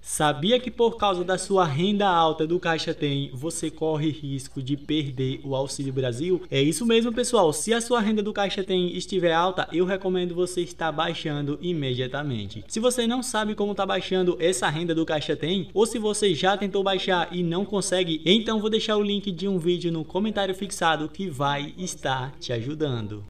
Sabia que por causa da sua renda alta do Caixa Tem, você corre risco de perder o Auxílio Brasil? É isso mesmo, pessoal. Se a sua renda do Caixa Tem estiver alta, eu recomendo você estar baixando imediatamente. Se você não sabe como está baixando essa renda do Caixa Tem, ou se você já tentou baixar e não consegue, então vou deixar o link de um vídeo no comentário fixado que vai estar te ajudando.